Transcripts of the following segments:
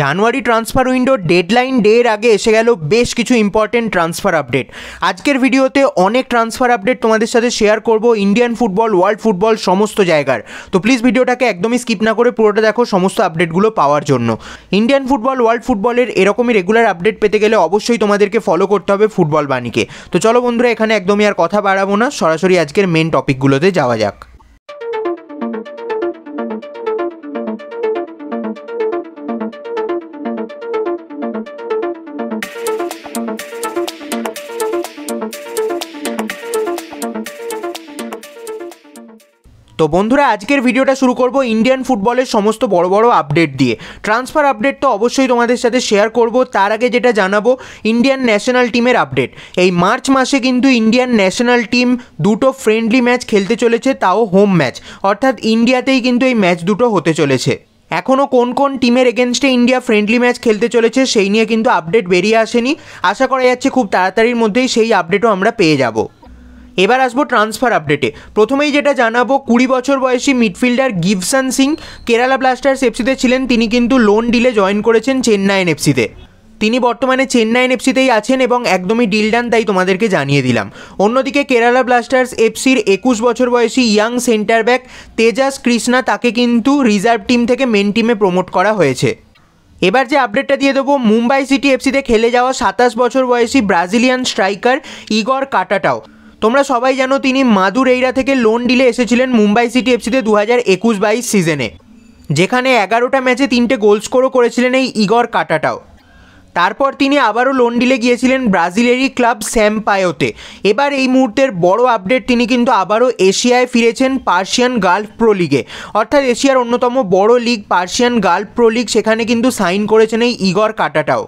জানুয়ারি transfer window deadline ডের আগে এসে গেল বেশ কিছু ইম্পর্টেন্ট ট্রান্সফার আপডেট আজকের ভিডিওতে অনেক ট্রান্সফার আপডেট তোমাদের সাথে শেয়ার করব ইন্ডিয়ান ফুটবল ওয়ার্ল্ড ফুটবল সমস্ত জায়গার তো প্লিজ ভিডিওটাকে একদমই স্কিপ না করে পুরোটা দেখো সমস্ত আপডেটগুলো পাওয়ার জন্য ইন্ডিয়ান ফুটবল ওয়ার্ল্ড ফুটবলের এরকমই রেগুলার আপডেট পেতে গেলে অবশ্যই তোমাদেরকে ফলো করতে হবে ফুটবল বাণীকে তো চলো বন্ধুরা এখানে একদমই আর কথা বাড়াবো না সরাসরি আজকের মেন টপিকগুলোতে যাওয়া যাক তো বন্ধুরা আজকের ভিডিওটা শুরু করব ইন্ডিয়ান ফুটবলের সমস্ত বড় বড় আপডেট দিয়ে ট্রান্সফার আপডেট তো অবশ্যই তোমাদের সাথে শেয়ার করব তার আগে যেটা জানাবো ইন্ডিয়ান ন্যাশনাল টিমের আপডেট এই মার্চ মাসে কিন্তু ইন্ডিয়ান ন্যাশনাল টিম দুটো ফ্রেন্ডলি ম্যাচ খেলতে চলেছে তাও হোম ম্যাচ অর্থাৎ ইন্ডিয়াতেই কিন্তু এই ম্যাচ দুটো হতে চলেছে এখনও কোন কোন টিমের এগেনস্টে ইন্ডিয়া ফ্রেন্ডলি ম্যাচ খেলতে চলেছে সেই নিয়ে কিন্তু আপডেট বেরিয়ে আসেনি আশা করা যাচ্ছে খুব তাড়াতাড়ির মধ্যেই সেই আপডেটও আমরা পেয়ে যাবো এবার আসবো ট্রান্সফার আপডেটে প্রথমেই যেটা জানাবো কুড়ি বছর বয়সী মিডফিল্ডার গিভসন সিং কেরালা ব্লাস্টার্স এফসিতে ছিলেন তিনি কিন্তু লোন ডিলে জয়েন করেছেন চেন্নাইন এফসিতে তিনি বর্তমানে চেন্নাই এফসিতেই আছেন এবং একদমই ডিল ডান তাই তোমাদেরকে জানিয়ে দিলাম অন্যদিকে কেরালা ব্লাস্টার্স এফসির একুশ বছর বয়সী young centre back Tejas Krishna তাকে কিন্তু রিজার্ভ টিম থেকে মেন টিমে প্রমোট করা হয়েছে এবার যে আপডেটটা দিয়ে দেবো মুম্বাই সিটি এফসিতে খেলে যাওয়া সাতাশ বছর বয়সী ব্রাজিলিয়ান স্ট্রাইকার ইগর কাটাটাও তোমরা সবাই জানো তিনি মাদুর এইরা থেকে লোন ডিলে এসেছিলেন মুম্বাই সিটি এফসিতে দু হাজার একুশ বাইশ সিজনে যেখানে এগারোটা ম্যাচে তিনটে গোল স্কোরও করেছিলেন এই ইগর কাটাটাও তারপর তিনি আবারও লোন ডিলে গিয়েছিলেন ব্রাজিলেরই ক্লাব স্যাম্পায়োতে এবার এই মুহূর্তের বড় আপডেট তিনি কিন্তু আবারও এশিয়ায় ফিরেছেন পার্সিয়ান গাল্ফ প্রো লিগে অর্থাৎ এশিয়ার অন্যতম বড় league Persian Gulf Pro League সেখানে কিন্তু সাইন করেছেন এই ইগর কাটাটাও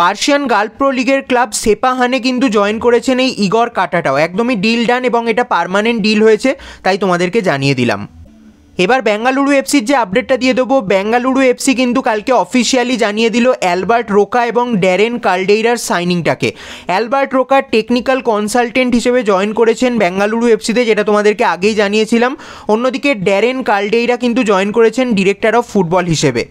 পার্সিয়ান গাল প্রো লিগের ক্লাব সেপাহানে কিন্তু জয়েন করেছেন এই ইগর কাটাটাও একদমই ডিল ডান এবং এটা পারমানেন্ট ডিল হয়েছে তাই তোমাদেরকে জানিয়ে দিলাম এবার বেঙ্গালুরু এফসির যে আপডেটটা দিয়ে দেবো বেঙ্গালুরু এফসি কিন্তু কালকে অফিসিয়ালি জানিয়ে দিল অ্যালবার্ট রোকা এবং ড্যারেন কালডেইরার সাইনিংটাকে অ্যালবার্ট রোকা টেকনিক্যাল কনসালটেন্ট হিসেবে জয়েন করেছেন বেঙ্গালুরু এফসিতে যেটা তোমাদেরকে আগেই জানিয়েছিলাম অন্যদিকে ড্যারেন কালডেইরা কিন্তু জয়েন করেছেন ডিরেক্টর অফ ফুটবল হিসেবে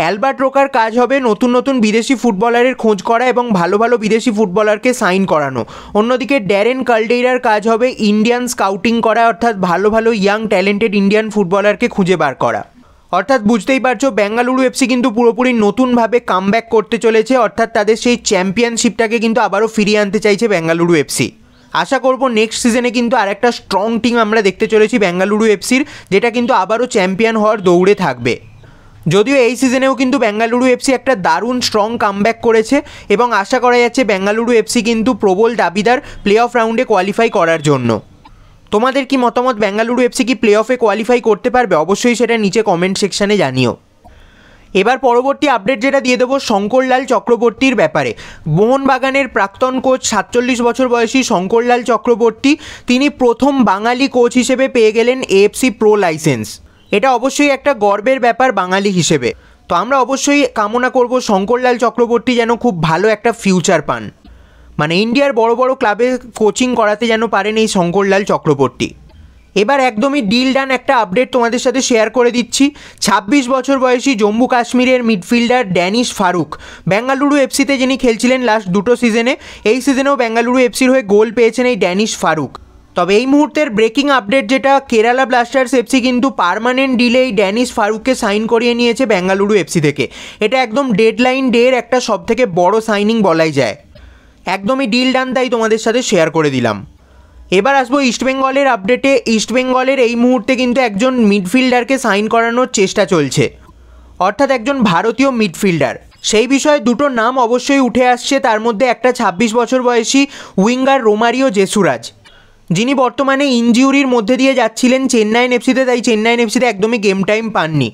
অ্যালবার্ট রোকার কাজ হবে নতুন নতুন বিদেশি ফুটবলারের খোঁজ করা এবং ভালো ভালো বিদেশি ফুটবলারকে সাইন করানো অন্যদিকে ড্যারেন কালডেইরার কাজ হবে ইন্ডিয়ান স্কাউটিং করা অর্থাৎ ভালো ভালো ইয়াং ট্যালেন্টেড ইন্ডিয়ান ফুটবলারকে খুঁজে বার করা অর্থাৎ বুঝতেই পারছো বেঙ্গালুরু এফসি কিন্তু পুরোপুরি নতুনভাবে ব্যাক করতে চলেছে অর্থাৎ তাদের সেই চ্যাম্পিয়নশিপটাকে কিন্তু আবারও ফিরিয়ে আনতে চাইছে বেঙ্গালুরু এফসি আশা করব নেক্সট সিজনে কিন্তু আর একটা স্ট্রং টিম আমরা দেখতে চলেছি বেঙ্গালুরু এফসির যেটা কিন্তু আবারও চ্যাম্পিয়ন হওয়ার দৌড়ে থাকবে যদিও এই সিজনেও কিন্তু বেঙ্গালুরু এফসি একটা দারুণ স্ট্রং কামব্যাক করেছে এবং আশা করা যাচ্ছে বেঙ্গালুরু এফসি কিন্তু প্রবল দাবিদার প্লে অফ রাউন্ডে কোয়ালিফাই করার জন্য তোমাদের কি মতামত বেঙ্গালুরু এফসি কি প্লে অফে কোয়ালিফাই করতে পারবে অবশ্যই সেটা নিচে কমেন্ট সেকশানে জানিও এবার পরবর্তী আপডেট যেটা দিয়ে দেবো শঙ্করলাল চক্রবর্তীর ব্যাপারে মোহনবাগানের প্রাক্তন কোচ সাতচল্লিশ বছর বয়সী শঙ্করলাল চক্রবর্তী তিনি প্রথম বাঙালি কোচ হিসেবে পেয়ে গেলেন এএফসি প্রো লাইসেন্স এটা অবশ্যই একটা গর্বের ব্যাপার বাঙালি হিসেবে তো আমরা অবশ্যই কামনা করব শঙ্করলাল চক্রবর্তী যেন খুব ভালো একটা ফিউচার পান মানে ইন্ডিয়ার বড় বড় ক্লাবে কোচিং করাতে যেন পারেন এই শঙ্করলাল চক্রবর্তী এবার একদমই ডিল ডান একটা আপডেট তোমাদের সাথে শেয়ার করে দিচ্ছি ২৬ বছর বয়সী জম্মু কাশ্মীরের মিডফিল্ডার ড্যানিশ ফারুক বেঙ্গালুরু এফসিতে যিনি খেলছিলেন লাস্ট দুটো সিজনে এই সিজনেও বেঙ্গালুরু এফসির হয়ে গোল পেয়েছেন এই ড্যানিশ ফারুক তবে এই মুহূর্তের ব্রেকিং আপডেট যেটা কেরালা ব্লাস্টার্স এফসি কিন্তু পারমানেন্ট ডিলে এই ড্যানিশ ফারুককে সাইন করিয়ে নিয়েছে বেঙ্গালুরু এফসি থেকে এটা একদম ডেডলাইন ডের একটা সব থেকে বড় সাইনিং বলাই যায় একদমই ডিল ডান তাই তোমাদের সাথে শেয়ার করে দিলাম এবার আসবো ইস্টবেঙ্গলের আপডেটে ইস্টবেঙ্গলের এই মুহূর্তে কিন্তু একজন মিডফিল্ডারকে সাইন করানোর চেষ্টা চলছে অর্থাৎ একজন ভারতীয় মিডফিল্ডার সেই বিষয়ে দুটো নাম অবশ্যই উঠে আসছে তার মধ্যে একটা ২৬ বছর বয়সী উইঙ্গার রোমারিও জেসুরাজ যিনি বর্তমানে ইঞ্জিউরির মধ্যে দিয়ে যাচ্ছিলেন চেন্নাই এফসিতে তাই চেন্নাই এফসিতে একদমই গেম টাইম পাননি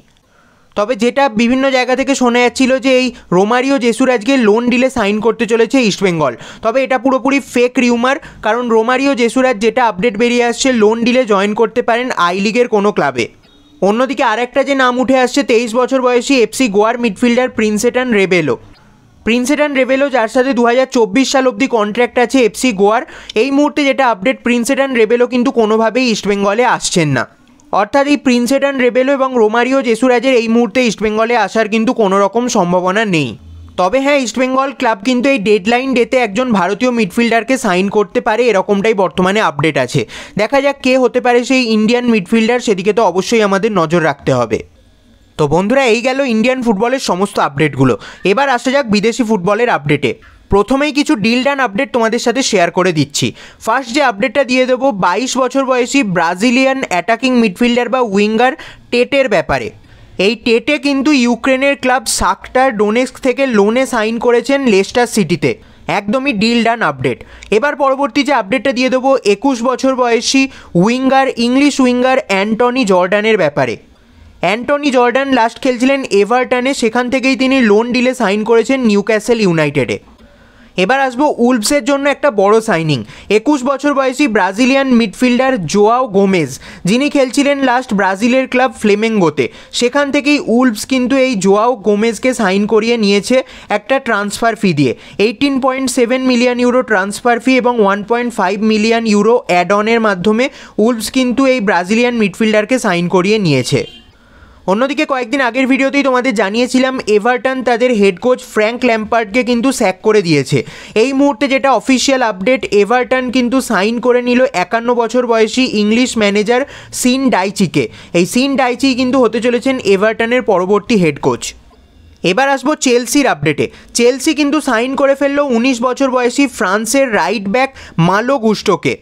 তবে যেটা বিভিন্ন জায়গা থেকে শোনা যাচ্ছিল যে এই রোমারিও জেসুর আজকে লোন ডিলে সাইন করতে চলেছে ইস্টবেঙ্গল তবে এটা পুরোপুরি ফেক রিউমার কারণ রোমারিও জেসুরাজ যেটা আপডেট বেরিয়ে আসছে লোন ডিলে জয়েন করতে পারেন আই লিগের কোনো ক্লাবে অন্যদিকে আরেকটা যে নাম উঠে আসছে তেইশ বছর বয়সী এফসি গোয়ার মিডফিল্ডার প্রিন্সেটান রেবেলো প্রিন্স এডান রেবেলো যার সাথে দু সাল অবধি কন্ট্র্যাক্ট আছে এফসি গোয়ার এই মুহূর্তে যেটা আপডেট প্রিন্স এডান রেবেলো কিন্তু কোনোভাবেই ইস্টবেঙ্গলে আসছেন না অর্থাৎ এই প্রিন্স এডান রেবেলো এবং রোমারিও জেসুরাজের এই মুহূর্তে ইস্টবেঙ্গলে আসার কিন্তু কোনো রকম সম্ভাবনা নেই তবে হ্যাঁ ইস্টবেঙ্গল ক্লাব কিন্তু এই ডেডলাইন ডেতে একজন ভারতীয় মিডফিল্ডারকে সাইন করতে পারে এরকমটাই বর্তমানে আপডেট আছে দেখা যাক কে হতে পারে সেই ইন্ডিয়ান মিডফিল্ডার সেদিকে তো অবশ্যই আমাদের নজর রাখতে হবে তো বন্ধুরা এই গেল ইন্ডিয়ান ফুটবলের সমস্ত আপডেটগুলো এবার আসা যাক বিদেশি ফুটবলের আপডেটে প্রথমেই কিছু ডিল ডান আপডেট তোমাদের সাথে শেয়ার করে দিচ্ছি ফার্স্ট যে আপডেটটা দিয়ে দেবো বাইশ বছর বয়সী ব্রাজিলিয়ান অ্যাটাকিং মিডফিল্ডার বা উইঙ্গার টেটের ব্যাপারে এই টেটে কিন্তু ইউক্রেনের ক্লাব সাকটার ডোনেস্ক থেকে লোনে সাইন করেছেন লেস্টার সিটিতে একদমই ডিল ডান আপডেট এবার পরবর্তী যে আপডেটটা দিয়ে দেবো একুশ বছর বয়সী উইঙ্গার ইংলিশ উইঙ্গার অ্যান্টনি জর্ডানের ব্যাপারে অ্যান্টনি জর্ডান লাস্ট খেলছিলেন এভারটনে সেখান থেকেই তিনি লোন ডিলে সাইন করেছেন নিউ ক্যাসেল ইউনাইটেডে এবার আসবো উলফসের জন্য একটা বড় সাইনিং একুশ বছর বয়সী ব্রাজিলিয়ান মিডফিল্ডার জোয়াও গোমেজ যিনি খেলছিলেন লাস্ট ব্রাজিলের ক্লাব ফ্লেমেঙ্গোতে সেখান থেকেই উলফস কিন্তু এই জোয়াও গোমেজকে সাইন করিয়ে নিয়েছে একটা ট্রান্সফার ফি দিয়ে eighteen point seven million euro transfer fee এবং one point five million euro অ্যাড অনের মাধ্যমে উলফস কিন্তু এই ব্রাজিলিয়ান মিডফিল্ডারকে সাইন করিয়ে নিয়েছে অন্যদিকে কয়েকদিন আগের ভিডিওতেই তোমাদের জানিয়েছিলাম এভারটন তাদের হেড কোচ ফ্র্যাঙ্ক ল্যাম্পার্ডকে কিন্তু স্যাক করে দিয়েছে এই মুহূর্তে যেটা অফিসিয়াল আপডেট এভারটন কিন্তু সাইন করে নিল একান্ন বছর বয়সী ইংলিশ ম্যানেজার সিন ডাইচিকে এই সিন ডাইচি কিন্তু হতে চলেছেন এভারটনের পরবর্তী হেড কোচ এবার আসবো চেলসির আপডেটে চেলসি কিন্তু সাইন করে ফেললো উনিশ বছর বয়সী ফ্রান্সের রাইট ব্যাক মালো গুস্টোকে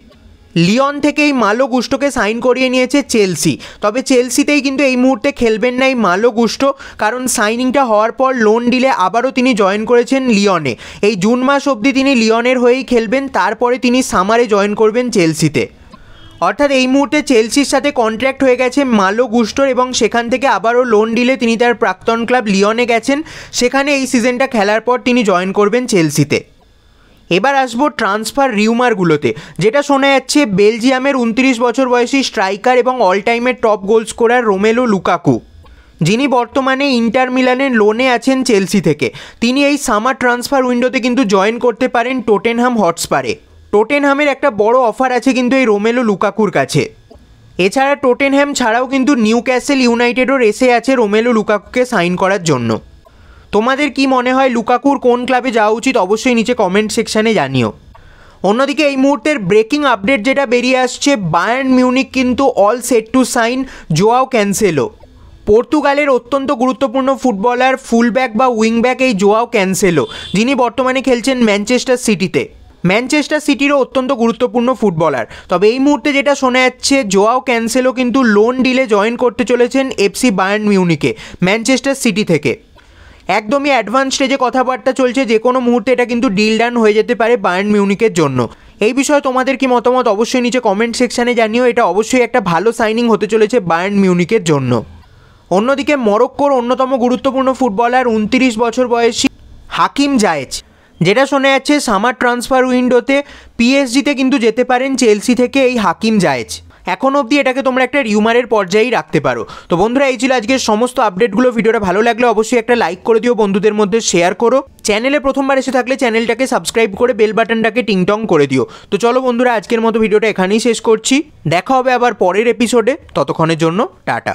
লিওন থেকে এই মালো গুষ্টকে সাইন করিয়ে নিয়েছে চেলসি তবে চেলসিতেই কিন্তু এই মুহূর্তে খেলবেন না এই মালো গুষ্ট কারণ সাইনিংটা হওয়ার পর লোন ডিলে আবারও তিনি জয়েন করেছেন লিওনে এই জুন মাস অবধি তিনি লিওনের হয়েই খেলবেন তারপরে তিনি সামারে জয়েন করবেন চেলসিতে অর্থাৎ এই মুহূর্তে চেলসির সাথে কন্ট্র্যাক্ট হয়ে গেছে মালো গুস্টোর এবং সেখান থেকে আবারও লোন ডিলে তিনি তার প্রাক্তন ক্লাব লিওনে গেছেন সেখানে এই সিজনটা খেলার পর তিনি জয়েন করবেন চেলসিতে এবার আসবো ট্রান্সফার রিউমারগুলোতে যেটা শোনা যাচ্ছে বেলজিয়ামের উনত্রিশ বছর বয়সী স্ট্রাইকার এবং অল টাইমের top goal scorer Romelu Lukaku যিনি বর্তমানে ইন্টার মিলানের লোনে আছেন চেলসি থেকে তিনি এই সামার ট্রান্সফার উইন্ডোতে কিন্তু জয়েন করতে পারেন টোটেনহাম হটস্পারে টোটেনহামের একটা বড় অফার আছে কিন্তু এই রোমেলো লুকাকুর কাছে এছাড়া টোটেনহ্যাম ছাড়াও কিন্তু নিউ ক্যাসেল ইউনাইটেডও রেসে আছে রোমেলো লুকাকুকে সাইন করার জন্য তোমাদের কি মনে হয় লুকাকুর কোন ক্লাবে যাওয়া উচিত অবশ্যই নিচে কমেন্ট সেকশানে জানিও অন্যদিকে এই মুহূর্তের ব্রেকিং আপডেট যেটা বেরিয়ে আসছে বায়ার্ন মিউনিক কিন্তু all set to sign João Cancelo পর্তুগালের অত্যন্ত গুরুত্বপূর্ণ ফুটবলার ফুলব্যাক বা উইংব্যাক এই জোয়াও ক্যান্সেলও যিনি বর্তমানে খেলছেন ম্যানচেস্টার সিটিতে ম্যানচেস্টার সিটিরও অত্যন্ত গুরুত্বপূর্ণ ফুটবলার তবে এই মুহূর্তে যেটা শোনা যাচ্ছে জোয়াও ক্যান্সেলও কিন্তু লোন ডিলে জয়েন করতে চলেছেন এফসি বায়ার্ন মিউনিকে ম্যানচেস্টার সিটি থেকে একদমই অ্যাডভান্স স্টেজে কথাবার্তা চলছে যে কোনো মুহূর্তে এটা কিন্তু ডিল ডান হয়ে যেতে পারে বায়ার্ন মিউনিকের জন্য এই বিষয়ে তোমাদের কি মতামত অবশ্যই নিচে কমেন্ট সেকশানে জানিও এটা অবশ্যই একটা ভালো সাইনিং হতে চলেছে বায়ার্ন মিউনিকের জন্য অন্যদিকে মরক্কোর অন্যতম গুরুত্বপূর্ণ ফুটবলার উনত্রিশ বছর বয়সী হাকিম জায়েজ যেটা শোনা যাচ্ছে সামার ট্রান্সফার উইন্ডোতে পিএসজিতে কিন্তু যেতে পারেন চেলসি থেকে এই হাকিম জায়েজ এখন অবধি এটাকে তোমরা একটা রিউমারের পর্যায়েই রাখতে পারো তো বন্ধুরা এই ছিল আজকের সমস্ত আপডেটগুলো ভিডিওটা ভালো লাগলে অবশ্যই একটা লাইক করে দিও বন্ধুদের মধ্যে শেয়ার করো চ্যানেলে প্রথমবার এসে থাকলে চ্যানেলটাকে সাবস্ক্রাইব করে বেল বাটনটাকে টিংটং করে দিও তো চলো বন্ধুরা আজকের মতো ভিডিওটা এখানেই শেষ করছি দেখা হবে আবার পরের এপিসোডে ততক্ষণের জন্য টাটা